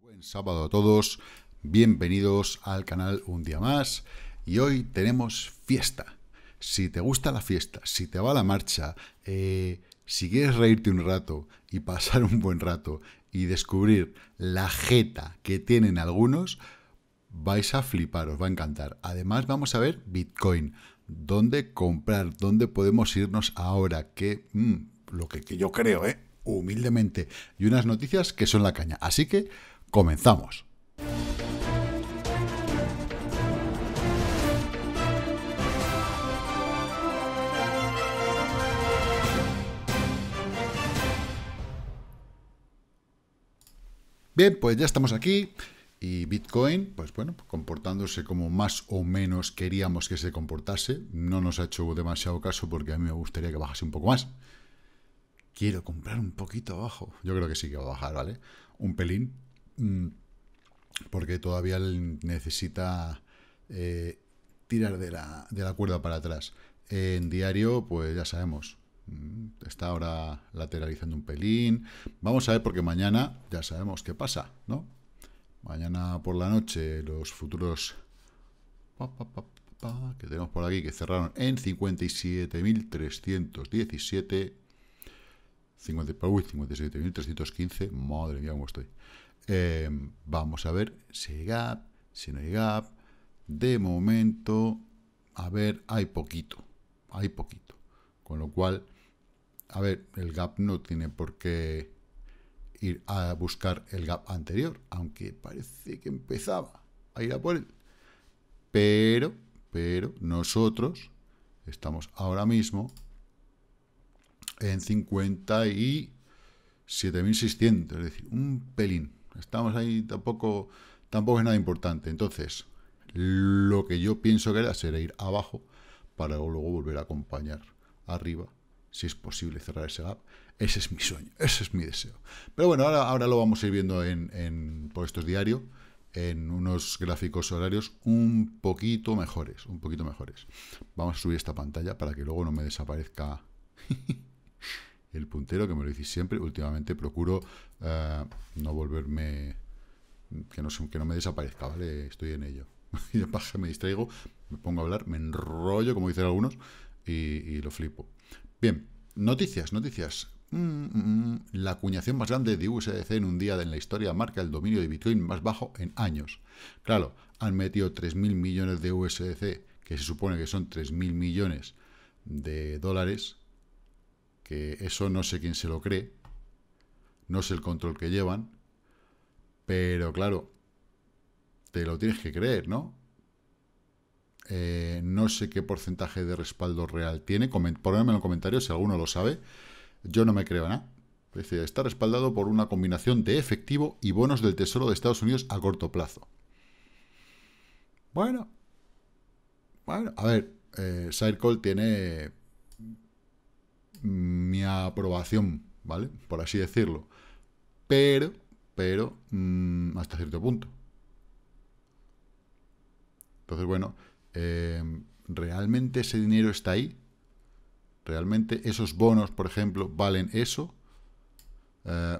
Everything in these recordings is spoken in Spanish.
buen sábado a todos, bienvenidos al canal un día más y hoy tenemos fiesta. Si te gusta la fiesta, si te va la marcha, eh, si quieres reírte un rato y pasar un buen rato y descubrir la jeta que tienen algunos, vais a flipar, os va a encantar. Además vamos a ver Bitcoin, dónde comprar, dónde podemos irnos ahora, que mm, lo que, yo creo, ¿eh? humildemente, y unas noticias que son la caña. Así que Comenzamos. Bien, pues ya estamos aquí y Bitcoin, pues bueno, comportándose como más o menos queríamos que se comportase. No nos ha hecho demasiado caso porque a mí me gustaría que bajase un poco más. Quiero comprar un poquito abajo. Yo creo que sí que va a bajar, ¿vale? Un pelín, Mm, porque todavía necesita eh, tirar de la, de la, cuerda para atrás. En diario, pues ya sabemos, mm, está ahora lateralizando un pelín. Vamos a ver porque mañana ya sabemos qué pasa, ¿no? Mañana por la noche los futuros que tenemos por aquí que cerraron en 57.317 57.315, madre mía cómo estoy Em, vamos a ver si hay gap, si no hay gap. De momento, a ver, hay poquito. Hay poquito. Con lo cual, a ver, el gap no tiene por qué ir a buscar el gap anterior, aunque parece que empezaba a ir a por él. Pero, pero nosotros estamos ahora mismo en 57.600, es decir, un pelín, Estamos ahí, tampoco, tampoco es nada importante. Entonces, lo que yo pienso que era será ir abajo para luego volver a acompañar arriba, si es posible cerrar ese gap. Ese es mi sueño, ese es mi deseo. Pero bueno, ahora, ahora lo vamos a ir viendo en, en, por estos diarios, en unos gráficos horarios un poquito mejores, un poquito mejores. Vamos a subir esta pantalla para que luego no me desaparezca el puntero, que me lo decís siempre. Últimamente procuro eh, no volverme, que no, que no me desaparezca, ¿vale? Estoy en ello. y de me distraigo, me pongo a hablar, me enrollo, como dicen algunos, y, lo flipo. Bien, noticias, noticias. Mm, mm, mm. la acuñación más grande de USDC en un día en la historia marca el dominio de Bitcoin más bajo en años. Claro, han metido 3.000 millones de USDC, que se supone que son 3.000 millones de dólares, eso no sé quién se lo cree, no sé el control que llevan, pero claro, te lo tienes que creer, ¿no? Eh, no sé qué porcentaje de respaldo real tiene, ponedme en los comentarios si alguno lo sabe, yo no me creo nada. está respaldado por una combinación de efectivo y bonos del Tesoro de Estados Unidos a corto plazo. Bueno, bueno, a ver, eh, tiene mi aprobación, ¿vale? Por así decirlo. Pero, pero, mm, hasta cierto punto. Entonces, bueno, em, ¿realmente ese dinero está ahí? ¿Realmente esos bonos, por ejemplo, valen eso? Eh,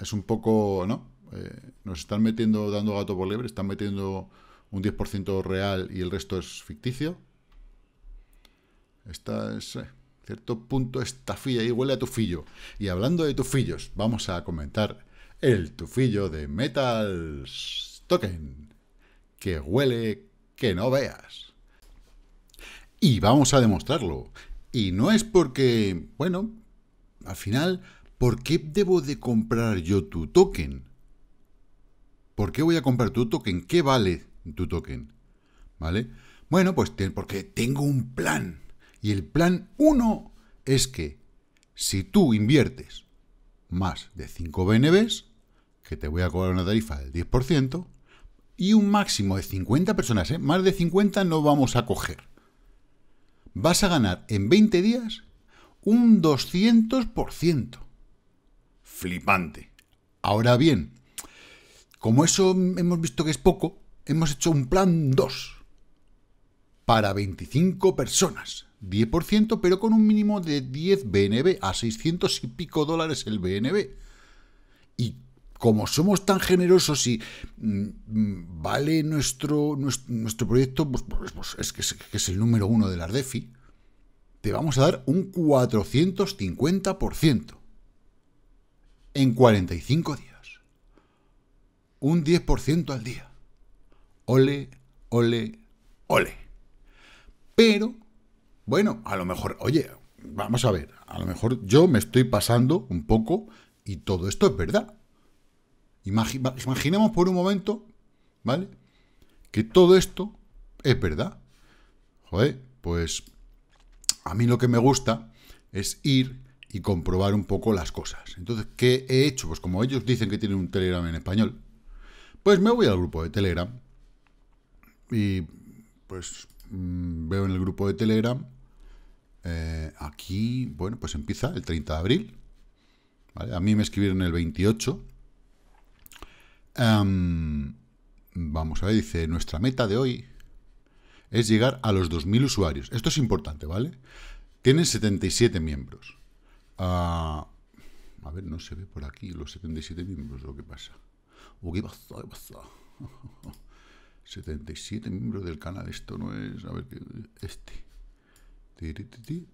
es un poco, ¿no? Eh, nos están metiendo, dando gato por liebre, están metiendo un 10% real y el resto es ficticio. Esta es, eh, cierto punto estafilla y huele a tufillo. Y hablando de tufillos, vamos a comentar el tufillo de Metal Token, que huele que no veas. Y vamos a demostrarlo. Y no es porque, bueno, al final, ¿por qué debo de comprar yo tu token? ¿Por qué voy a comprar tu token? ¿Qué vale tu token? ¿Vale? Bueno, pues porque tengo un plan. Y el plan 1 es que si tú inviertes más de 5 BNBs, que te voy a cobrar una tarifa del 10%, y un máximo de 50 personas, ¿eh? más de 50 no vamos a coger. Vas a ganar en 20 días un 200%. Flipante. Ahora bien, como eso hemos visto que es poco, hemos hecho un plan 2 para 25 personas. 10%, pero con un mínimo de 10 BNB a 600 y pico dólares el BNB. Y como somos tan generosos y mm, mm, vale nuestro, proyecto, pues, pues, pues, es, que es, el número uno de las DeFi, te vamos a dar un 450% en 45 días. Un 10% al día. Ole, ole, ole. Pero bueno, a lo mejor, oye, vamos a ver, a lo mejor yo me estoy pasando un poco y todo esto es verdad. imaginemos por un momento, ¿vale? Que todo esto es verdad. Joder, pues a mí lo que me gusta es ir y comprobar un poco las cosas. Entonces, ¿qué he hecho? Pues como ellos dicen que tienen un Telegram en español, pues me voy al grupo de Telegram y pues mm, veo en el grupo de Telegram eh, aquí, bueno, pues empieza el 30 de abril. A mí me escribieron el 28. Em, vamos a ver, dice, nuestra meta de hoy es llegar a los 2.000 usuarios. Esto es importante, ¿vale? Tienen 77 miembros. Ah, a ver, no se ve por aquí los 77 miembros, lo que pasa. Oh, ¿qué pasa? 77 miembros del canal, esto no es... A ver, este...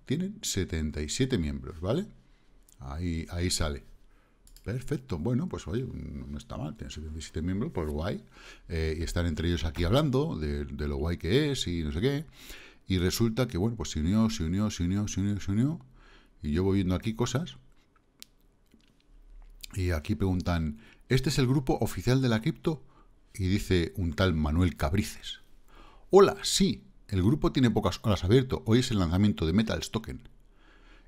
Tienen 77 miembros, ¿vale? Ahí, ahí sale. Perfecto, bueno, pues oye, no está mal, Tienen 77 miembros, pues guay. Eh, y están entre ellos aquí hablando de, de, lo guay que es y no sé qué. Y resulta que, bueno, pues se unió, se unió, se unió, se unió, se unió. Y yo voy viendo aquí cosas. Y aquí preguntan, ¿este es el grupo oficial de la cripto? Y dice un tal Manuel Cabrices. Hola, sí, el grupo tiene pocas horas abierto, hoy es el lanzamiento de Metal Token.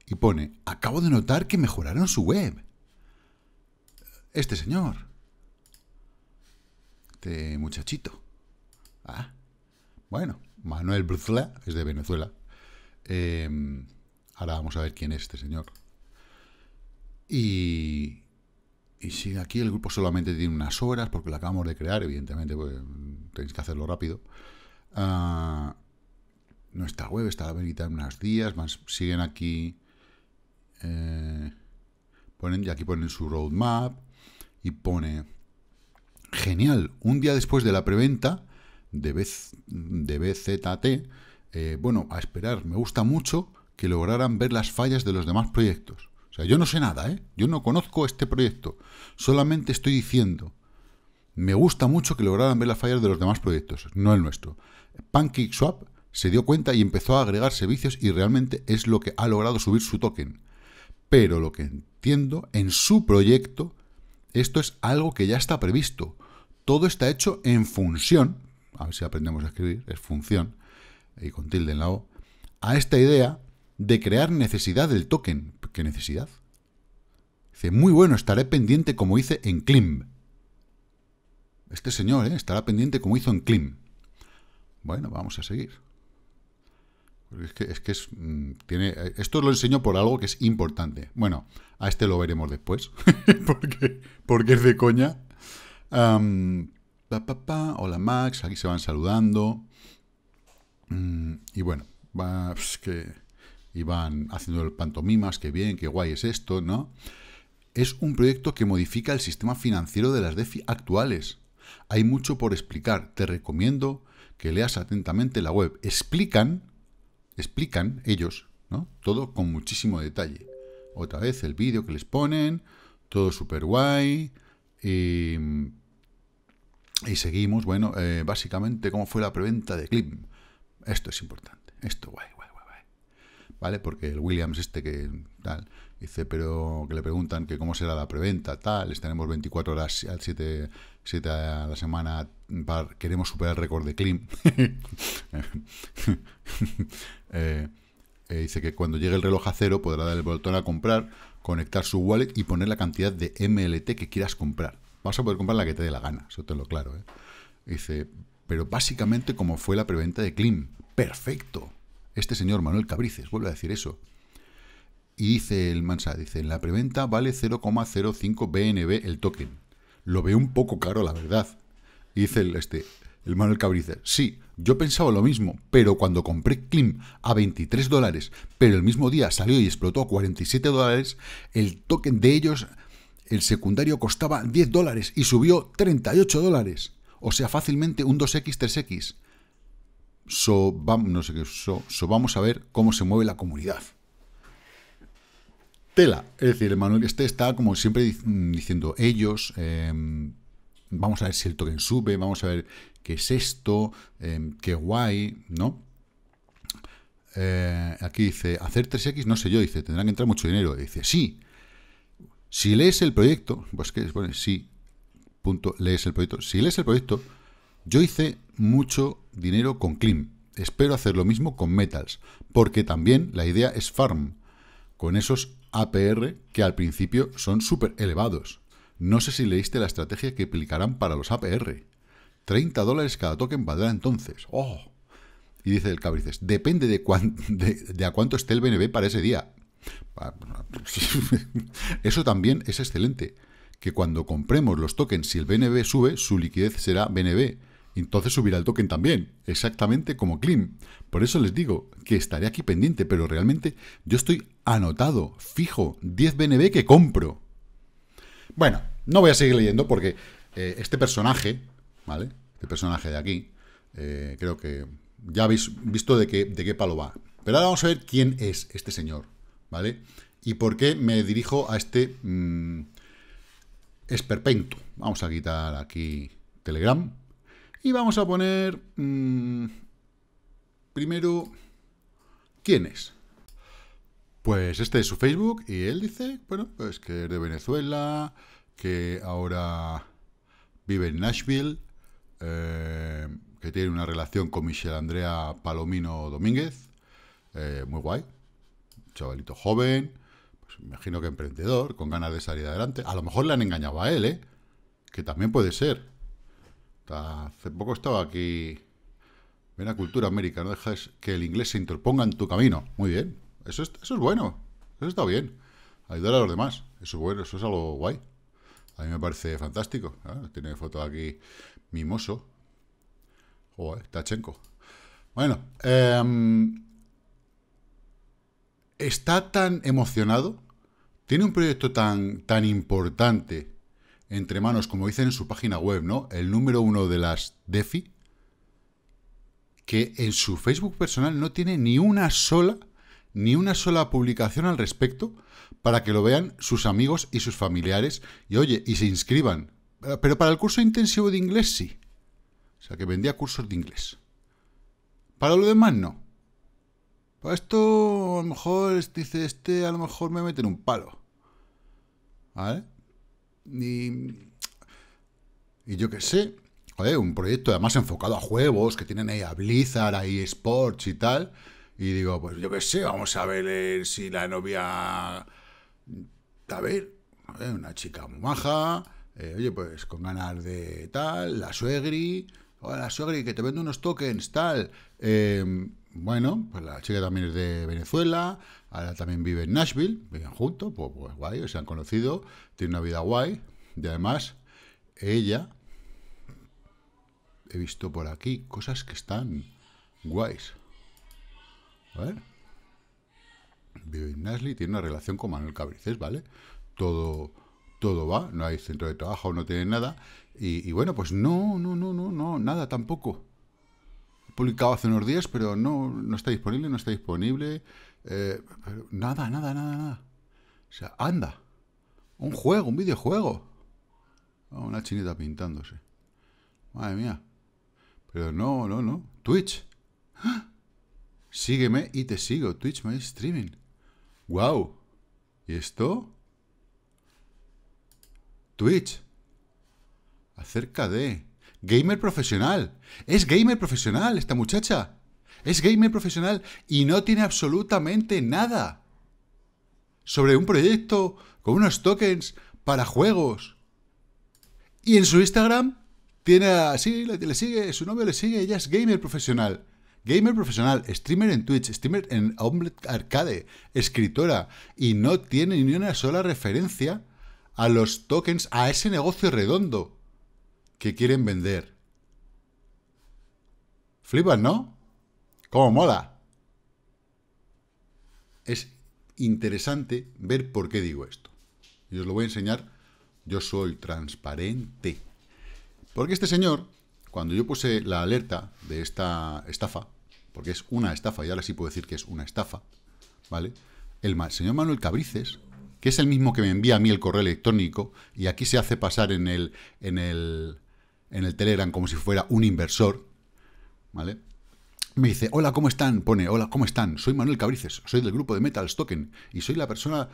Y pone, acabo de notar que mejoraron su web. Este señor. Este muchachito. Ah, bueno, Manuel Bruzla es de Venezuela. Em, ahora vamos a ver quién es este señor. Y, y si aquí el grupo solamente tiene unas horas, porque lo acabamos de crear, evidentemente, pues, tenéis que hacerlo rápido. Ah, nuestra web está habilitada unos días, más siguen aquí, eh, ponen, y aquí ponen su roadmap y pone, genial, un día después de la preventa de, de BZT, eh, bueno, a esperar, me gusta mucho que lograran ver las fallas de los demás proyectos. O sea, yo no sé nada, ¿eh? Yo no conozco este proyecto. Solamente estoy diciendo, me gusta mucho que lograran ver las fallas de los demás proyectos, no el nuestro. PancakeSwap se dio cuenta y empezó a agregar servicios y realmente es lo que ha logrado subir su token. Pero lo que entiendo, en su proyecto, esto es algo que ya está previsto. Todo está hecho en función, a ver si aprendemos a escribir, es función, y con tilde en la O, a esta idea de crear necesidad del token. ¿Qué necesidad? Dice, muy bueno, estaré pendiente como hice en Klim. Este señor ¿eh? estará pendiente como hizo en Klim. Bueno, vamos a seguir es que, es mm, tiene, esto lo enseño por algo que es importante. Bueno, a este lo veremos después, porque, es de coña. hola Max, aquí se van saludando. Mm, y bueno, va, haciendo el pantomimas, qué bien, qué guay es esto, ¿no? Es un proyecto que modifica el sistema financiero de las DeFi actuales. Hay mucho por explicar. Te recomiendo que leas atentamente la web. Explican explican ellos, ¿no? Todo con muchísimo detalle. Otra vez el vídeo que les ponen, todo súper guay. Y, seguimos, bueno, eh, básicamente cómo fue la preventa de Clip. Esto es importante, esto guay, ¿vale? Porque el Williams este que tal, dice, pero que le preguntan que cómo será la preventa, tal, tenemos 24 horas 7, a la semana, queremos superar el récord de Klim. Eh, eh, dice que cuando llegue el reloj a cero podrá dar el botón a comprar, conectar su wallet y poner la cantidad de MLT que quieras comprar. Vas a poder comprar la que te dé la gana, eso te lo claro. ¿eh? Dice, pero básicamente como fue la preventa de Klim. Perfecto. Este señor Manuel Cabrices vuelve a decir eso. Y dice el Mansa, dice, en la preventa vale 0,05 BNB el token. Lo veo un poco caro, la verdad. dice el, este, el Manuel Cabrices, sí, yo pensaba lo mismo, pero cuando compré Klim a 23 dólares, pero el mismo día salió y explotó a 47 dólares, el token de ellos, el secundario, costaba 10 dólares y subió 38 dólares. O sea, fácilmente un 2X, 3X so, vamos a ver cómo se mueve la comunidad. Tela, es decir, Manuel este está como siempre mm, diciendo ellos, em, vamos a ver si el token sube, vamos a ver qué es esto, em, qué guay, ¿no? Eh, aquí dice, hacer 3X, no sé yo, dice, tendrán que entrar mucho dinero. Dice, sí. Si lees el proyecto, pues que bueno, sí, punto, lees el proyecto. Si lees el proyecto, yo hice mucho dinero con Clean. Espero hacer lo mismo con Metals, porque también la idea es farm, con esos APR que al principio son súper elevados. No sé si leíste la estrategia que aplicarán para los APR. 30 dólares cada token valdrá entonces. ¡Oh! Y dice el cabrices, depende de, de, de a cuánto esté el BNB para ese día. Ah, eso también es excelente, que cuando compremos los tokens, si el BNB sube, su liquidez será BNB entonces subirá el token también, exactamente como Klim. Por eso les digo que estaré aquí pendiente, pero realmente yo estoy anotado, fijo, 10 BNB que compro. Bueno, no voy a seguir leyendo porque eh, este personaje, ¿vale? Este personaje de aquí, eh, creo que ya habéis visto de qué, de qué palo va. Pero ahora vamos a ver quién es este señor, ¿vale? Y por qué me dirijo a este mm, esperpento. Vamos a quitar aquí Telegram. Y vamos a poner... Mm, primero... ¿Quién es? Pues este es su Facebook y él dice, bueno, pues que es de Venezuela, que ahora vive en Nashville, eh, que tiene una relación con Michelle Andrea Palomino Domínguez, eh, muy guay, chavalito joven, pues imagino que emprendedor, con ganas de salir adelante. A lo mejor le han engañado a él, ¿eh? que también puede ser hace poco estaba aquí. Ven a cultura América, no dejes que el inglés se interponga en tu camino. Muy bien. Eso es, bueno. Eso está bien. Ayudar a los demás. Eso es bueno, eso es algo guay. A mí me parece fantástico. Ah, tiene foto aquí mimoso. Joder, Tachenko. Bueno, em, está tan emocionado, tiene un proyecto tan, tan importante entre manos, como dicen en su página web, ¿no? El número uno de las DeFi, que en su Facebook personal no tiene ni una sola, ni una sola publicación al respecto para que lo vean sus amigos y sus familiares y oye, y se inscriban. Pero para el curso intensivo de inglés sí. O sea, que vendía cursos de inglés. Para lo demás no. Para esto, a lo mejor, dice este, a lo mejor me meten un palo. ¿Vale? Y, yo qué sé, un proyecto además enfocado a juegos, que tienen ahí a Blizzard, y Sports y tal. Y digo, pues yo qué sé, vamos a ver eh, si la novia... A ver, una chica muy maja, eh, oye, pues con ganas de tal, la suegri, la suegri, que te vende unos tokens, tal. Eh, bueno, pues la chica también es de Venezuela, ahora también vive en Nashville, viven juntos, pues, pues guay, se han conocido, tiene una vida guay, y además ella, he visto por aquí cosas que están guays. A ver, vive en Nashville, tiene una relación con Manuel Cabrices, ¿vale? Todo todo va, no hay centro de trabajo, no tiene nada. Y, y, bueno, pues no, no, no, no, no, nada tampoco publicado hace unos días, pero no, no está disponible, no está disponible. Eh, nada, nada, nada, nada. O sea, anda. Un juego, un videojuego. Ah, una chinita pintándose. Madre mía. Pero no, no, no. Twitch. ¡Ah! Sígueme y te sigo. Twitch my streaming. Wow. ¿Y esto? Twitch. Acerca de... Gamer profesional. Es gamer profesional esta muchacha. Es gamer profesional y no tiene absolutamente nada sobre un proyecto con unos tokens para juegos. Y en su Instagram tiene así, le, sigue, su novio le sigue, ella es gamer profesional. Gamer profesional, streamer en Twitch, streamer en Omelette Arcade, escritora, y no tiene ni una sola referencia a los tokens, a ese negocio redondo que quieren vender. Flipas, ¿no? ¡Cómo mola! Es interesante ver por qué digo esto. Y os lo voy a enseñar. Yo soy transparente. Porque este señor, cuando yo puse la alerta de esta estafa, porque es una estafa, y ahora sí puedo decir que es una estafa, ¿vale? El señor Manuel Cabrices, que es el mismo que me envía a mí el correo electrónico, y aquí se hace pasar en el, en el en el Telegram como si fuera un inversor, ¿vale? Me dice, hola, ¿cómo están? Pone, hola, ¿cómo están? Soy Manuel Cabrices, soy del grupo de Metal Token y soy la persona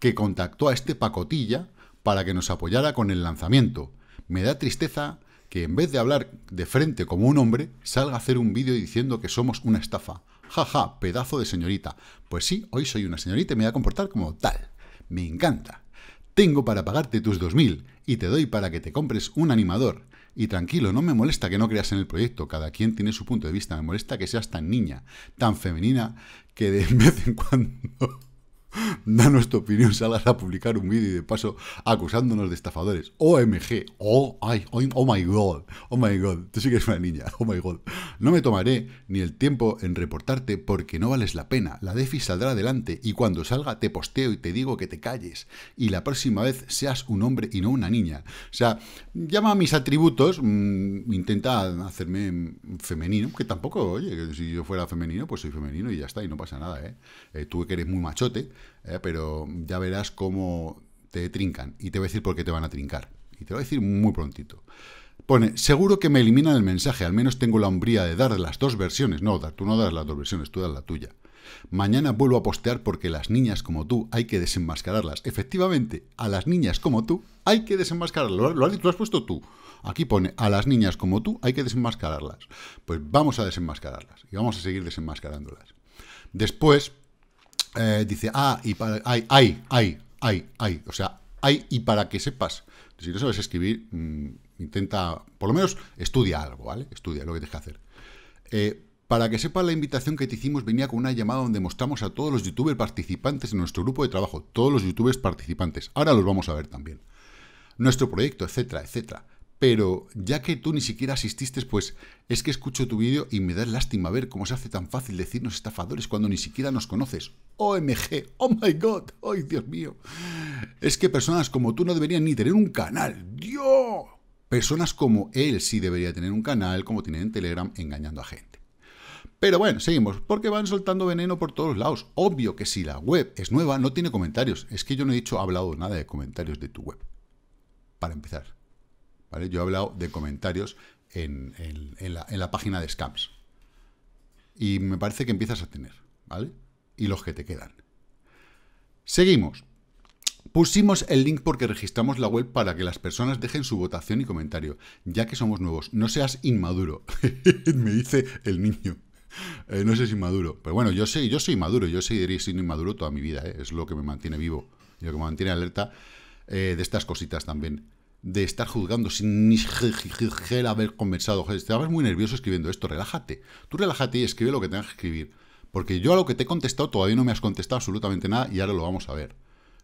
que contactó a este pacotilla para que nos apoyara con el lanzamiento. Me da tristeza que en vez de hablar de frente como un hombre, salga a hacer un vídeo diciendo que somos una estafa. Jaja, ja, pedazo de señorita. Pues sí, hoy soy una señorita y me voy a comportar como tal. Me encanta. Tengo para pagarte tus 2.000 y te doy para que te compres un animador. Y tranquilo, no me molesta que no creas en el proyecto, cada quien tiene su punto de vista, me molesta que seas tan niña, tan femenina, que de vez en cuando da nuestra opinión, salgas a publicar un vídeo y de paso acusándonos de estafadores. OMG, oh, ay, oh, oh, my god, oh my god, tú sí que eres una niña, oh my god. No me tomaré ni el tiempo en reportarte porque no vales la pena. La DeFi saldrá adelante y cuando salga te posteo y te digo que te calles y la próxima vez seas un hombre y no una niña. O sea, llama a mis atributos, mm, intenta hacerme femenino, que tampoco, oye, si yo fuera femenino, pues soy femenino y ya está, y no pasa nada, eh, eh tú que eres muy machote, eh, pero ya verás cómo te trincan. Y te voy a decir por qué te van a trincar. Y te lo voy a decir muy prontito. Pone, seguro que me eliminan el mensaje, al menos tengo la hombría de dar las dos versiones. No, tú no das las dos versiones, tú das la tuya. Mañana vuelvo a postear porque las niñas como tú hay que desenmascararlas. Efectivamente, a las niñas como tú hay que desenmascararlas. Lo lo has puesto tú. Aquí pone, a las niñas como tú hay que desenmascararlas. Pues vamos a desenmascararlas y vamos a seguir desenmascarándolas. Después, eh, dice, ah, y para, hay, hay, hay o sea, hay y para que sepas, si no sabes escribir, mm, intenta, por lo menos, estudia algo, ¿vale? Estudia lo que tienes que hacer. Eh, para que sepas, la invitación que te hicimos venía con una llamada donde mostramos a todos los youtubers participantes en nuestro grupo de trabajo, todos los youtubers participantes. Ahora los vamos a ver también. Nuestro proyecto, etcétera, etcétera pero ya que tú ni siquiera asististe, pues es que escucho tu vídeo y me da lástima ver cómo se hace tan fácil decirnos estafadores cuando ni siquiera nos conoces. OMG, oh my god, ay Dios mío. Es que personas como tú no deberían ni tener un canal, Dios. Personas como él sí debería tener un canal, como tienen en Telegram, engañando a gente. Pero bueno, seguimos, porque van soltando veneno por todos lados. Obvio que si la web es nueva, no tiene comentarios. Es que yo no he dicho, hablado nada de comentarios de tu web. Para empezar. Yo he hablado de comentarios en, la, página de Scams. Y me parece que empiezas a tener, ¿vale? Y los que te quedan. Seguimos. Pusimos el link porque registramos la web para que las personas dejen su votación y comentario, ya que somos nuevos. No seas inmaduro, me dice el niño. Eh, no seas inmaduro. Pero bueno, yo soy, yo soy maduro, yo seguiré siendo inmaduro toda mi vida, ¿eh? es lo que me mantiene vivo y lo que me mantiene alerta eh, de estas cositas también de estar juzgando sin ni haber conversado. Estabas muy nervioso escribiendo esto, relájate. Tú relájate y escribe lo que tengas que escribir. Porque yo a lo que te he contestado todavía no me has contestado absolutamente nada y ahora lo vamos a ver.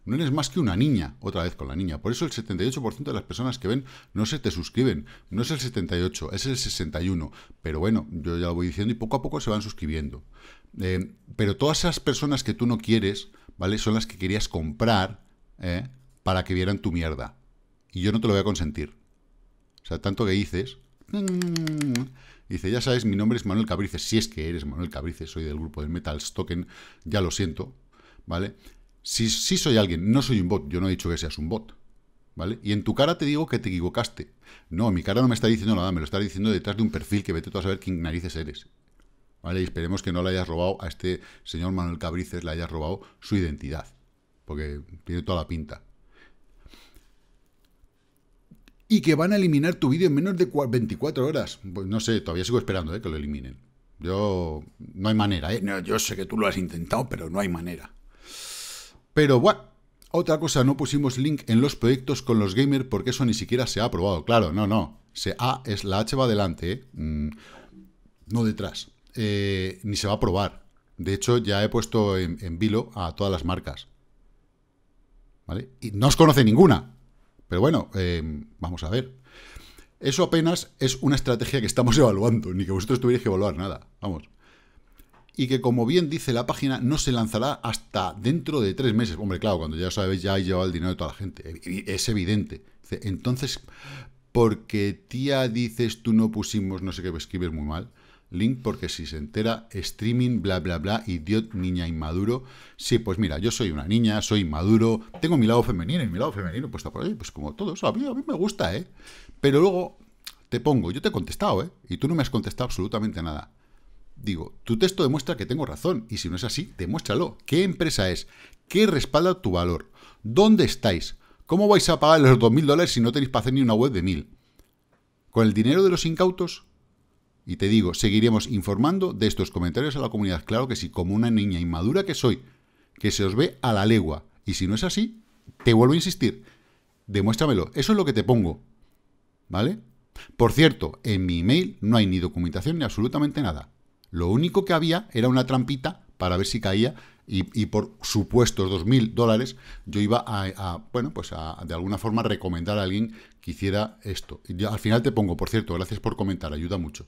No eres más que una niña, otra vez con la niña. Por eso el 78% de las personas que ven no se te suscriben. No es el 78, es el 61. Pero bueno, yo ya lo voy diciendo y poco a poco se van suscribiendo. Eh, pero todas esas personas que tú no quieres, ¿vale? Son las que querías comprar ¿eh? para que vieran tu mierda y yo no te lo voy a consentir. O sea, tanto que dices... Mm, dice, ya sabes, mi nombre es Manuel Cabrices, si es que eres Manuel Cabrices, soy del grupo de Metal Token, ya lo siento, ¿vale? Si, si soy alguien, no soy un bot, yo no he dicho que seas un bot, ¿vale? Y en tu cara te digo que te equivocaste. No, mi cara no me está diciendo nada, me lo está diciendo detrás de un perfil que vete tú a saber quién narices eres. ¿Vale? Y esperemos que no le hayas robado a este señor Manuel Cabrices, le hayas robado su identidad, porque tiene toda la pinta y que van a eliminar tu vídeo en menos de 24 horas. Pues no sé, todavía sigo esperando ¿eh? que lo eliminen. Yo no hay manera, eh. yo sé que tú lo has intentado, pero no hay manera. Pero bueno, otra cosa, no pusimos link en los proyectos con los gamers porque eso ni siquiera se ha aprobado. Claro, no, no. Se es la H va adelante, eh. mm, no detrás. Eh, ni se va a aprobar. De hecho, ya he puesto en, en vilo a todas las marcas. ¿Vale? Y no os conoce ninguna. Pero bueno, eh, vamos a ver. Eso apenas es una estrategia que estamos evaluando, ni que vosotros tuvierais que evaluar nada, vamos. Y que como bien dice la página, no se lanzará hasta dentro de tres meses. Hombre, claro, cuando ya sabéis, ya hay llevado el dinero de toda la gente. Es evidente. Entonces, porque tía dices tú no pusimos, no sé qué, escribes muy mal. Link, porque si se entera, streaming, bla, bla, bla, idiot, niña inmaduro. Sí, pues mira, yo soy una niña, soy inmaduro, tengo mi lado femenino y mi lado femenino puesto por ahí, pues como todos, a mí, a mí me gusta, ¿eh? Pero luego te pongo, yo te he contestado, ¿eh? Y tú no me has contestado absolutamente nada. Digo, tu texto demuestra que tengo razón, y si no es así, demuéstralo. ¿Qué empresa es? ¿Qué respalda tu valor? ¿Dónde estáis? ¿Cómo vais a pagar los 2.000 dólares si no tenéis para hacer ni una web de 1.000? ¿Con el dinero de los incautos? Y te digo, seguiremos informando de estos comentarios a la comunidad, claro que sí, como una niña inmadura que soy, que se os ve a la legua. Y si no es así, te vuelvo a insistir, demuéstramelo, eso es lo que te pongo, ¿vale? Por cierto, en mi email no hay ni documentación ni absolutamente nada. Lo único que había era una trampita para ver si caía y, por supuestos 2.000 dólares yo iba a, bueno, pues a, de alguna forma recomendar a alguien que hiciera esto. Y al final te pongo, por cierto, gracias por comentar, ayuda mucho.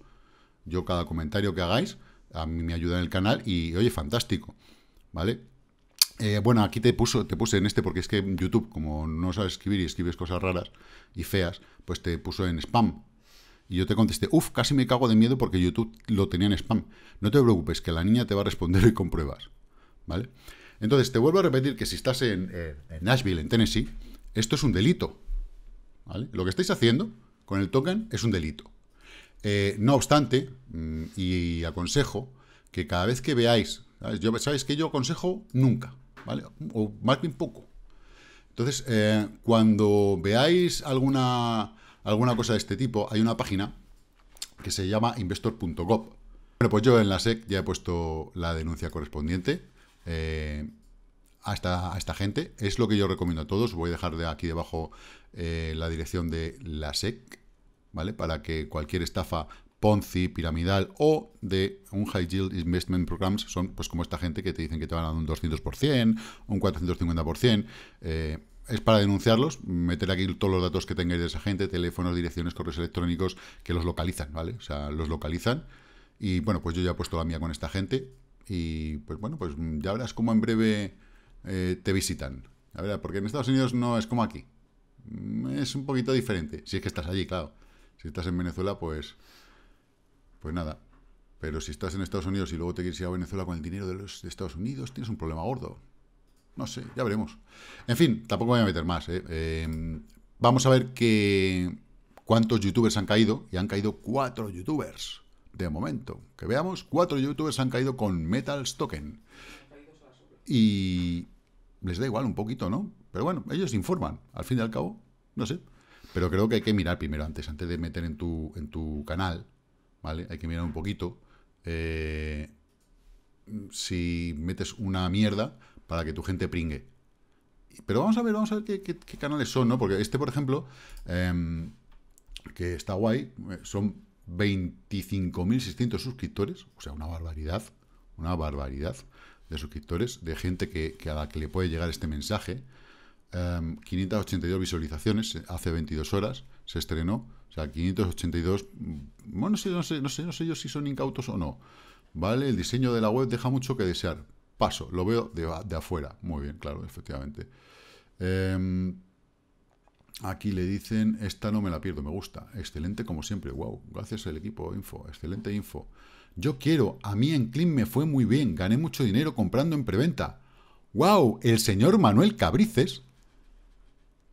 Yo cada comentario que hagáis a mí me ayuda en el canal y, oye, fantástico, ¿vale? Eh, bueno, aquí te, puso, te puse en este porque es que YouTube, como no sabes escribir y escribes cosas raras y feas, pues te puso en spam. Y yo te contesté, uff, casi me cago de miedo porque YouTube lo tenía en spam. No te preocupes, que la niña te va a responder y compruebas. ¿Vale? Entonces, te vuelvo a repetir que si estás en, Nashville, en Tennessee, esto es un delito. Lo que estáis haciendo con el token es un delito. Eh, no obstante, mm, y aconsejo que cada vez que veáis, ¿sabéis que yo aconsejo nunca, ¿vale? O más bien poco. Entonces, eh, cuando veáis alguna, alguna cosa de este tipo, hay una página que se llama investor.gov. Bueno, pues yo en la SEC ya he puesto la denuncia correspondiente eh, a, esta, gente. Es lo que yo recomiendo a todos. Voy a dejar de aquí debajo la dirección de la SEC ¿vale? Para que cualquier estafa Ponzi, piramidal o de un High Yield Investment Programs, son pues como esta gente que te dicen que te van a dar un 200%, un 450%, eh, es para denunciarlos, meter aquí todos los datos que tengáis de esa gente, teléfonos, direcciones, correos electrónicos, que los localizan, ¿vale? O sea, los localizan. Y bueno, pues yo ya he puesto la mía con esta gente. Y pues bueno, pues ya verás cómo en breve eh, te visitan. A ver, porque en Estados Unidos no es como aquí. Es un poquito diferente, si es que estás allí, claro. Si estás en Venezuela, pues, pues nada. Pero si estás en Estados Unidos y luego te quieres ir a Venezuela con el dinero de los Estados Unidos, tienes un problema gordo. No sé, ya veremos. En fin, tampoco voy a meter más. ¿eh? Em, vamos a ver que, cuántos youtubers han caído. Y han caído cuatro youtubers de momento. Que veamos, cuatro youtubers han caído con metal Token. Y les da igual un poquito, ¿no? Pero bueno, ellos informan, al fin y al cabo, no sé. Pero creo que hay que mirar primero antes, antes de meter en tu, en tu canal, ¿vale? Hay que mirar un poquito. Eh, si metes una mierda para que tu gente pringue. Pero vamos a ver, vamos a ver qué, canales son, ¿no? Porque este, por ejemplo, em, que está guay, eh, son 25.600 suscriptores, o sea, una barbaridad, una barbaridad de suscriptores, de gente que a la que le puede llegar este mensaje. 582 em, visualizaciones eh, hace 22 horas, se estrenó. O sea, 582, mm, bueno, no sé, no sé, no sé, yo si son incautos o no. ¿Vale? El diseño de la web deja mucho que desear. Paso, lo veo de, afuera. Muy bien, claro, efectivamente. Em, aquí le dicen, esta no me la pierdo, me gusta. Excelente como siempre, wow. Gracias al equipo Info, excelente Info. Yo quiero, a mí en Clean me fue muy bien, gané mucho dinero comprando en preventa. Wow, el señor Manuel Cabrices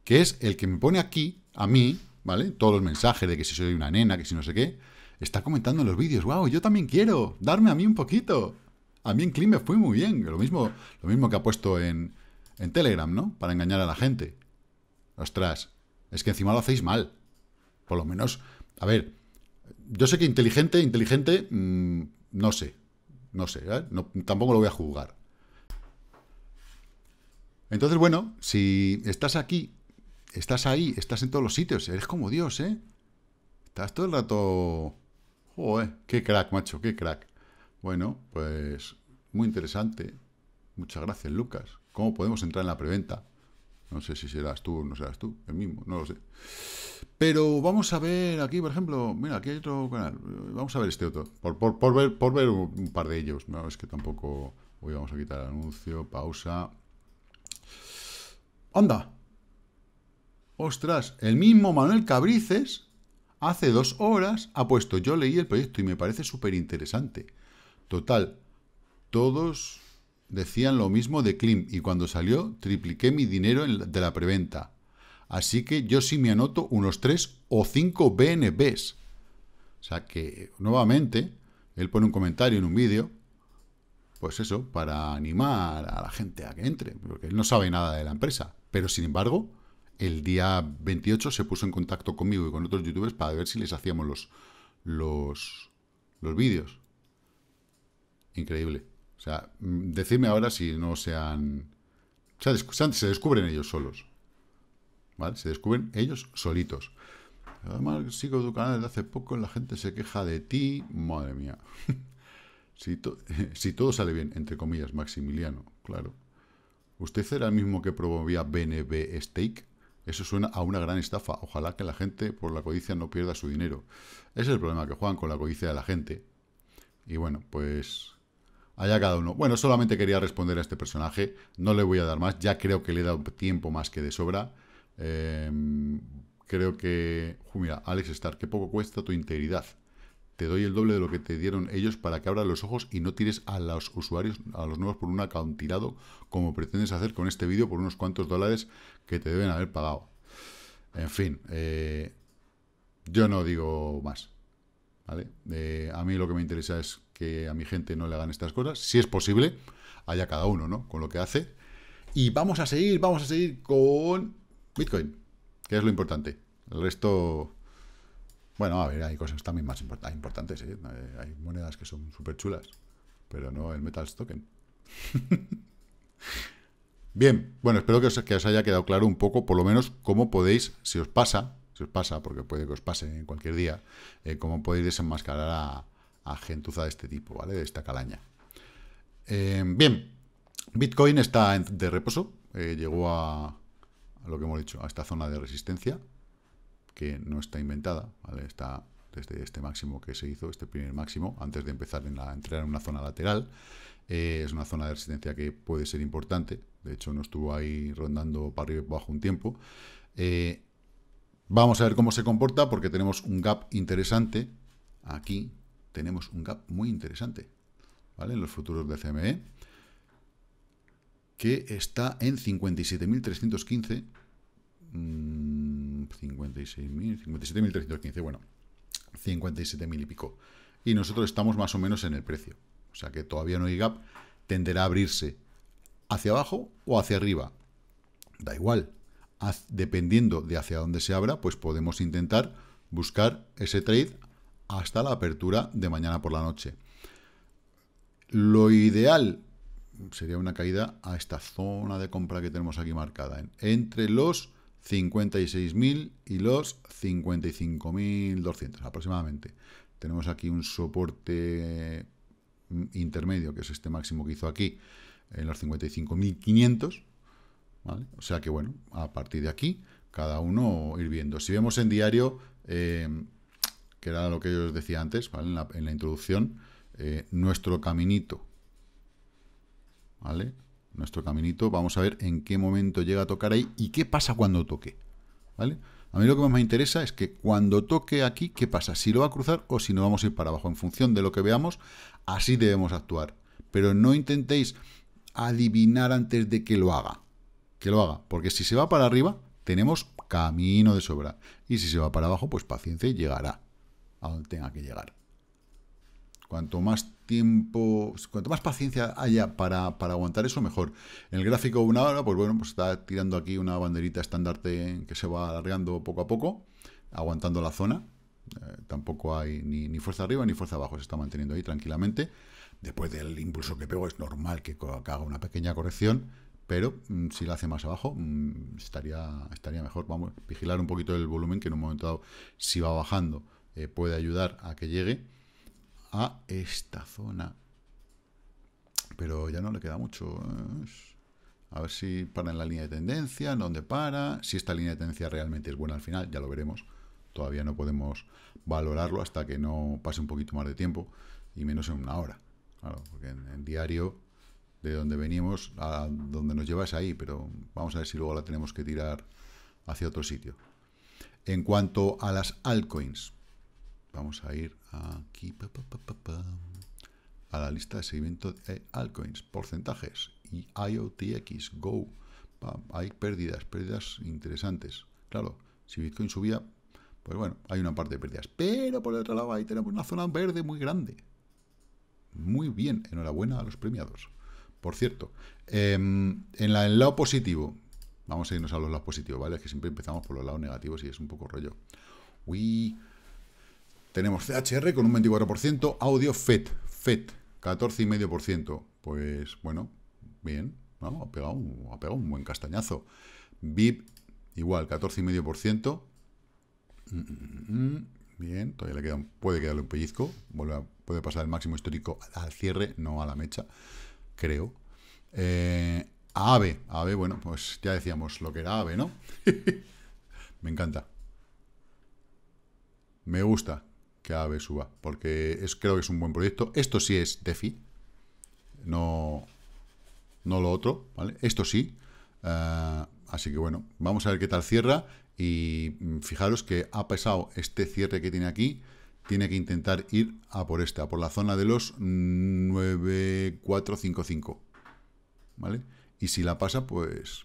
que es el que me pone aquí, a mí, ¿vale? Todos los mensajes de que si soy una nena, que si no sé qué, está comentando en los vídeos, wow, yo también quiero, darme a mí un poquito. A mí en Clean me fue muy bien, lo mismo, lo mismo que ha puesto en, Telegram, ¿no? Para engañar a la gente. Ostras, es que encima lo hacéis mal. Por lo menos, a ver, yo sé que inteligente, inteligente, mm, no sé, no sé, ¿vale? ¿eh? tampoco lo voy a juzgar. Entonces, bueno, si estás aquí estás ahí, estás en todos los sitios, eres como Dios, ¿eh? Estás todo el rato... Joder, qué crack, macho, qué crack. Bueno, pues muy interesante. Muchas gracias, Lucas. ¿Cómo podemos entrar en la preventa? No sé si serás tú o no serás tú, el mismo, no lo sé. Pero vamos a ver aquí, por ejemplo, mira, aquí hay otro canal. Vamos a ver este otro, por, ver, un, par de ellos. No, es que tampoco... Hoy vamos a quitar el anuncio, pausa. ¡Anda! Ostras, el mismo Manuel Cabrices hace dos horas ha puesto, yo leí el proyecto y me parece súper interesante. Total, todos decían lo mismo de Klim y cuando salió tripliqué mi dinero de la preventa. Así que yo sí me anoto unos 3 o 5 BNBs. O sea que, nuevamente, él pone un comentario en un vídeo, pues eso, para animar a la gente a que entre, porque él no sabe nada de la empresa. Pero, sin embargo, el día 28 se puso en contacto conmigo y con otros youtubers para ver si les hacíamos los, los, vídeos. Increíble. O sea, mm, decidme ahora si no sean... O se descubren ellos solos. ¿Vale? Se descubren ellos solitos. Además, sigo tu canal desde hace poco, la gente se queja de ti. Madre mía. si, si todo sale bien, entre comillas, Maximiliano, claro. ¿Usted era el mismo que promovía BNB Steak? Eso suena a una gran estafa. Ojalá que la gente por la codicia no pierda su dinero. Ese es el problema que juegan con la codicia de la gente. Y bueno, pues allá cada uno. Bueno, solamente quería responder a este personaje. No le voy a dar más. Ya creo que le he dado tiempo más que de sobra. Em, creo que... Mira, Alex Stark, ¿qué poco cuesta tu integridad? te doy el doble de lo que te dieron ellos para que abras los ojos y no tires a los usuarios, a los nuevos por un acantilado, como pretendes hacer con este vídeo por unos cuantos dólares que te deben haber pagado. En fin, eh, yo no digo más. ¿vale? Eh, a mí lo que me interesa es que a mi gente no le hagan estas cosas, si es posible, haya cada uno, ¿no? Con lo que hace. Y vamos a seguir, vamos a seguir con Bitcoin, que es lo importante. El resto bueno, a ver, hay cosas también más importantes, ¿eh? Eh, Hay monedas que son súper chulas, pero no el Metal Token. Bien, bueno, espero que os, haya quedado claro un poco, por lo menos, cómo podéis, si os pasa, si os pasa, porque puede que os pase en cualquier día, eh, cómo podéis desenmascarar a, gentuza de este tipo, ¿vale? De esta calaña. Em, bien, Bitcoin está de reposo, llegó a lo que hemos dicho, a esta zona de resistencia, que no está inventada, Está desde este máximo que se hizo, este primer máximo, antes de empezar en la, entrar en una zona lateral. Eh, es una zona de resistencia que puede ser importante. De hecho, no estuvo ahí rondando para arriba y un tiempo. Eh, vamos a ver cómo se comporta porque tenemos un gap interesante. Aquí tenemos un gap muy interesante. ¿Vale? En los futuros de CME. Que está en 57.315. 56.000, 57.315, bueno, 57.000 y pico. Y nosotros estamos más o menos en el precio. O sea que todavía no hay gap, tenderá a abrirse hacia abajo o hacia arriba. Da igual. dependiendo de hacia dónde se abra, pues podemos intentar buscar ese trade hasta la apertura de mañana por la noche. Lo ideal sería una caída a esta zona de compra que tenemos aquí marcada, entre los 56.000 y los 55.200 aproximadamente. Tenemos aquí un soporte mm, intermedio, que es este máximo que hizo aquí, en los 55.500. ¿vale? O sea que, bueno, a partir de aquí, cada uno ir viendo. Si vemos en diario, eh, que era lo que yo os decía antes, en, la, introducción, eh, nuestro caminito, ¿vale? nuestro caminito, vamos a ver en qué momento llega a tocar ahí y qué pasa cuando toque, ¿vale? A mí lo que más me interesa es que cuando toque aquí, ¿qué pasa? Si lo va a cruzar o si no vamos a ir para abajo. En función de lo que veamos, así debemos actuar. Pero no intentéis adivinar antes de que lo haga. Que lo haga. Porque si se va para arriba, tenemos camino de sobra. Y si se va para abajo, pues paciencia y llegará a donde tenga que llegar. Cuanto más tiempo, cuanto más paciencia haya para, aguantar eso, mejor. En el gráfico una hora, pues bueno, pues está tirando aquí una banderita estandarte que se va alargando poco a poco, aguantando la zona. Eh, tampoco hay ni, fuerza arriba ni fuerza abajo, se está manteniendo ahí tranquilamente. Después del impulso que pego es normal que, haga una pequeña corrección, pero mm, si la hace más abajo mm, estaría, estaría mejor. Vamos vigilar un poquito el volumen que en un momento dado, si va bajando, eh, puede ayudar a que llegue a esta zona. Pero ya no le queda mucho. ¿eh? A ver si para en la línea de tendencia, en dónde para, si esta línea de tendencia realmente es buena al final, ya lo veremos. Todavía no podemos valorarlo hasta que no pase un poquito más de tiempo y menos en una hora. Claro, porque en, diario de donde venimos a donde nos lleva es ahí, pero vamos a ver si luego la tenemos que tirar hacia otro sitio. En cuanto a las altcoins, vamos a ir aquí a la lista de seguimiento de altcoins, porcentajes y IOTX, Go. Hay pérdidas, pérdidas interesantes. Claro, si Bitcoin subía, pues bueno, hay una parte de pérdidas. Pero por el otro lado, ahí tenemos una zona verde muy grande. Muy bien, enhorabuena a los premiados. Por cierto, em, en, la, el lado positivo, vamos a irnos a los lados positivos, ¿vale? Es que siempre empezamos por los lados negativos y es un poco rollo. Uy, tenemos CHR con un 24%, audio FET, FET, 14,5%. Pues bueno, bien, Ha pegado un, buen castañazo. VIP, igual, 14,5%. Mm, mm, mm, bien, todavía le queda, puede quedarle un pellizco. puede pasar el máximo histórico al cierre, no a la mecha, creo. Eh, AVE, AVE, bueno, pues ya decíamos lo que era AVE, ¿no? Me encanta. Me gusta que AVE suba, porque es, creo que es un buen proyecto. Esto sí es DeFi, no, no lo otro, ¿vale? Esto sí. Eh, así que bueno, vamos a ver qué tal cierra. Y mm, fijaros que ha pesado este cierre que tiene aquí. Tiene que intentar ir a por esta, A por la zona de los 9455. ¿Vale? Y si la pasa, pues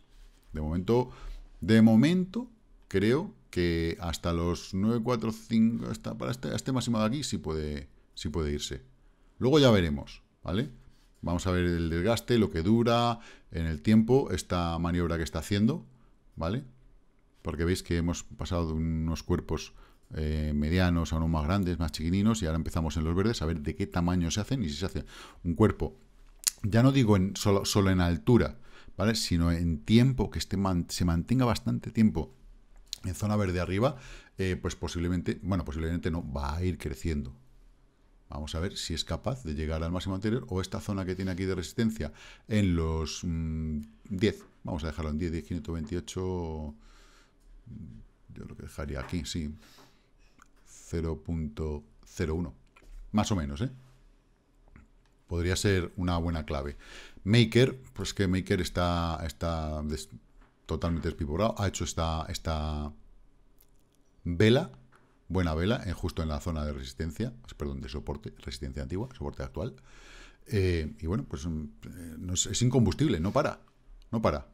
de momento, de momento creo que hasta los 945, hasta para este, este máximo de aquí, sí puede, sí puede irse. Luego ya veremos, ¿vale? Vamos a ver el desgaste, lo que dura, en el tiempo, esta maniobra que está haciendo, ¿vale? Porque veis que hemos pasado de unos cuerpos eh, medianos a unos más grandes, más chiquininos, y ahora empezamos en los verdes a ver de qué tamaño se hacen y si se hace un cuerpo, ya no digo solo, solo en altura, ¿vale? Sino en tiempo, que este se mantenga bastante tiempo en zona verde arriba, eh, pues posiblemente, bueno, posiblemente no, va a ir creciendo. Vamos a ver si es capaz de llegar al máximo anterior o esta zona que tiene aquí de resistencia en los 10. Mm, Vamos a dejarlo en 10, 10, 528. Yo lo que dejaría aquí, sí. 0.01. Más o menos, ¿eh? Podría ser una buena clave. Maker, pues que Maker está, está totalmente despiporado. Ha hecho esta, esta vela, buena vela, justo en la zona de resistencia, perdón, de soporte, resistencia antigua, soporte actual. Eh, y bueno, pues mm, eh, es, incombustible, no para, no para.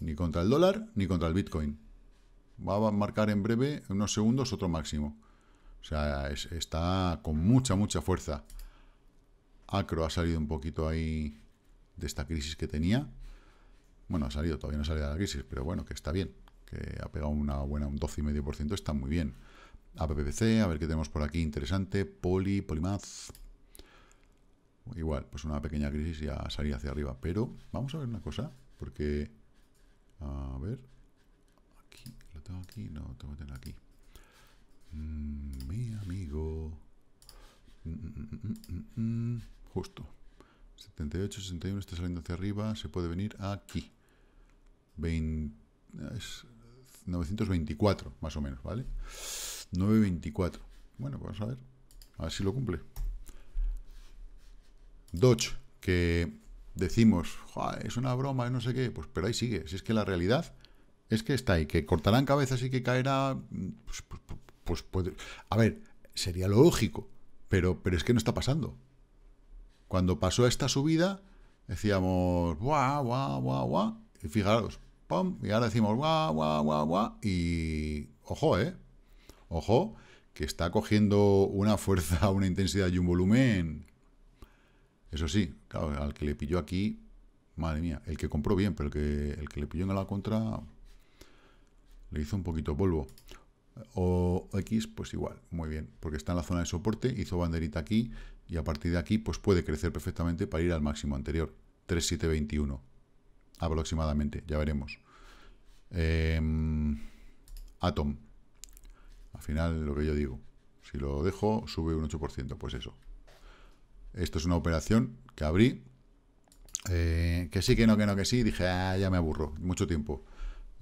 Ni contra el dólar, ni contra el Bitcoin. Va a marcar en breve, unos segundos, otro máximo. O sea, está con mucha, mucha fuerza. Acro ha salido un poquito ahí de esta crisis que tenía. Bueno, ha salido, todavía no ha salido de la crisis, pero bueno, que está bien, que ha pegado una buena, un 12,5%, está muy bien. APPC, a ver qué tenemos por aquí interesante, Poli, Polimaz. Igual, pues una pequeña crisis ya salía hacia arriba. Pero vamos a ver una cosa, porque... A ver... Aquí, lo tengo aquí, no, lo tengo que tener aquí. Mm, mi amigo... Mm, mm, justo. 78, 61 está saliendo hacia arriba, se puede venir aquí. 20, 924, más o menos, ¿vale? 924. Bueno, vamos pues a ver. A ver si lo cumple. Dodge, que decimos, es una broma, no sé qué, pues pero ahí sigue. Si es que la realidad es que está ahí, que cortarán cabezas y que caerá, pues, pues, pues puede... A ver, sería lógico, pero, pero es que no está pasando. Cuando pasó esta subida, decíamos, guau, guau, guau, guau, y fijaros, pum, y ahora decimos, guau, guau, guau, guau, y ojo, eh, ojo, que está cogiendo una fuerza, una intensidad y un volumen. Eso sí, claro, al que le pilló aquí, madre mía, el que compró bien, pero que, el que le pilló en la contra le hizo un poquito polvo o X, pues igual, muy bien, porque está en la zona de soporte, hizo banderita aquí y a partir de aquí pues puede crecer perfectamente para ir al máximo anterior, 3721 aproximadamente, ya veremos. Em, Atom, al final lo que yo digo, si lo dejo sube un 8%, pues eso. Esto es una operación que abrí, eh, que sí, que no, que no, que sí, dije, ah, ya me aburro, mucho tiempo.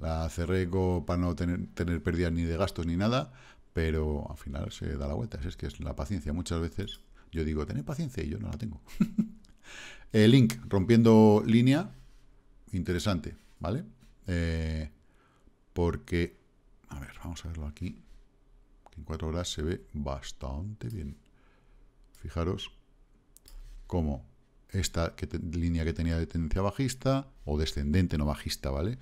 La cerré para no tener, pérdidas ni de gastos ni nada, pero al final se da la vuelta. Es que es la paciencia. Muchas veces yo digo, tened paciencia y yo no la tengo. el eh, Link, rompiendo línea, interesante, ¿vale? Eh, porque, a ver, vamos a verlo aquí. En cuatro horas se ve bastante bien. Fijaros cómo esta línea que tenía de tendencia bajista o descendente, no bajista, ¿vale?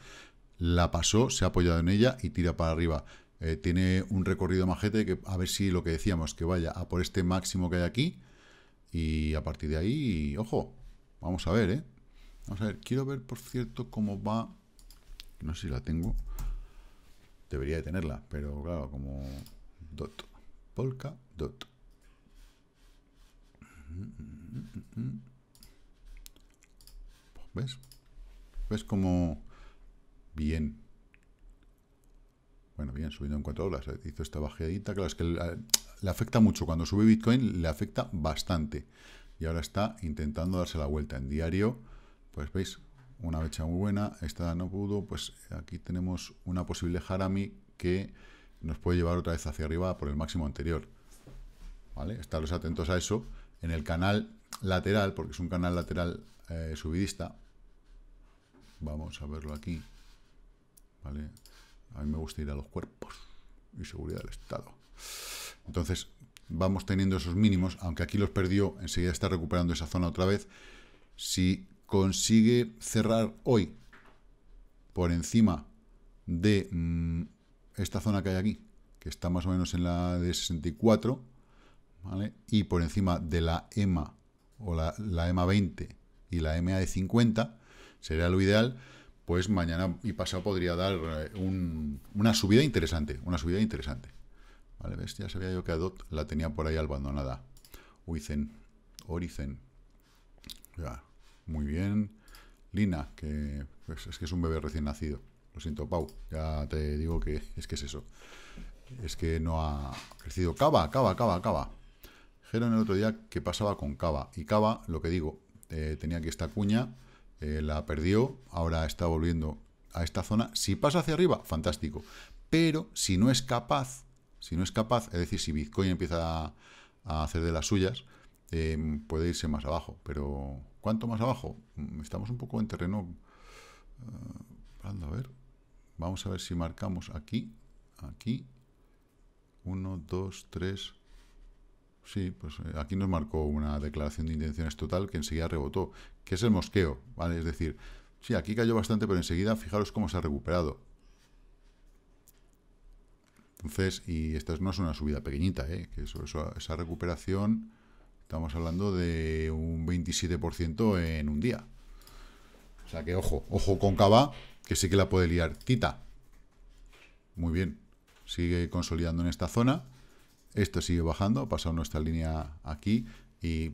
la pasó, se ha apoyado en ella y tira para arriba. Eh, tiene un recorrido majete que a ver si lo que decíamos, que vaya a por este máximo que hay aquí. Y a partir de ahí, ojo, vamos a ver, ¿eh? Vamos a ver, quiero ver, por cierto, cómo va... No sé si la tengo. Debería de tenerla, pero claro, como... Dot. Polka dot. ¿Ves? ¿Ves cómo bien. Bueno, bien, subiendo en 4 horas Hizo esta bajadita. Claro, es que le afecta mucho. Cuando sube Bitcoin le afecta bastante. Y ahora está intentando darse la vuelta en diario. Pues veis, una fecha muy buena. Esta no pudo. Pues aquí tenemos una posible Harami que nos puede llevar otra vez hacia arriba por el máximo anterior. ¿Vale? Estaros atentos a eso. En el canal lateral, porque es un canal lateral eh, subidista. Vamos a verlo aquí. ¿vale? A mí me gusta ir a los cuerpos y seguridad del Estado. Entonces, vamos teniendo esos mínimos, aunque aquí los perdió, enseguida está recuperando esa zona otra vez. Si consigue cerrar hoy por encima de mm, esta zona que hay aquí, que está más o menos en la de 64, ¿vale? y por encima de la EMA o la, la EMA 20 y la EMA de 50, sería lo ideal pues mañana y pasado podría dar eh, una subida interesante, una subida interesante. Vale, ves, ya sabía yo que Adot la tenía por ahí abandonada. Uizen, Oricen. Ya, muy bien. Lina, que pues, es que es un bebé recién nacido. Lo siento, Pau, ya te digo que es que es eso. Es que no ha crecido. Cava, Cava, Cava, Cava. Dijeron el otro día que pasaba con Cava. Y Cava, lo que digo, eh, tenía aquí esta cuña eh, la perdió, ahora está volviendo a esta zona. Si pasa hacia arriba, fantástico. Pero si no es capaz, si no es capaz, es decir, si Bitcoin empieza a, hacer de las suyas, em, puede irse más abajo. Pero, ¿cuánto más abajo? Mm, estamos un poco en terreno... Eh, a ver. Vamos a ver si marcamos aquí, aquí. Uno, dos, tres... Sí, pues eh, aquí nos marcó una declaración de intenciones total que enseguida rebotó, que es el mosqueo, ¿vale? Es decir, sí, aquí cayó bastante, pero enseguida fijaros cómo se ha recuperado. Entonces, y esta no es una subida pequeñita, ¿eh? que eso, esa recuperación, estamos hablando de un 27% en un día. O sea que ojo, ojo con Cava, que sí que la puede liar. Tita, muy bien, sigue consolidando en esta zona. Esto sigue bajando, ha pasado nuestra línea aquí y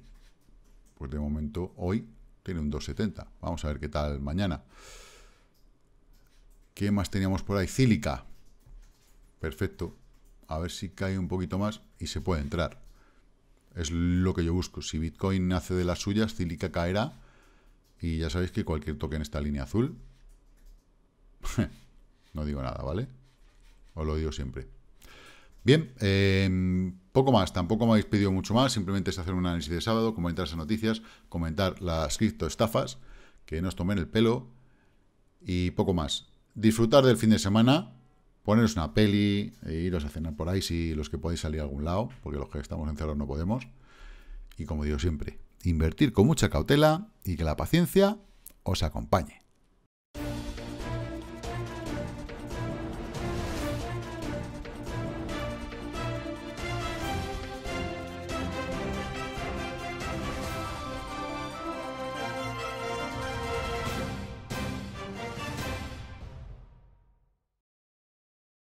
pues de momento hoy tiene un 2,70. Vamos a ver qué tal mañana. ¿Qué más teníamos por ahí? Cílica. Perfecto. A ver si cae un poquito más y se puede entrar. Es lo que yo busco. Si Bitcoin nace de las suyas, Cílica caerá. Y ya sabéis que cualquier toque en esta línea azul... no digo nada, ¿vale? Os lo digo siempre. Bien, em, poco más, tampoco me habéis pedido mucho más, simplemente es hacer un análisis de sábado, comentar esas noticias, comentar las criptoestafas, que nos tomen el pelo y poco más. Disfrutar del fin de semana, poneros una peli, e iros a cenar por ahí si los que podéis salir a algún lado, porque los que estamos encerrados no podemos. Y como digo siempre, invertir con mucha cautela y que la paciencia os acompañe.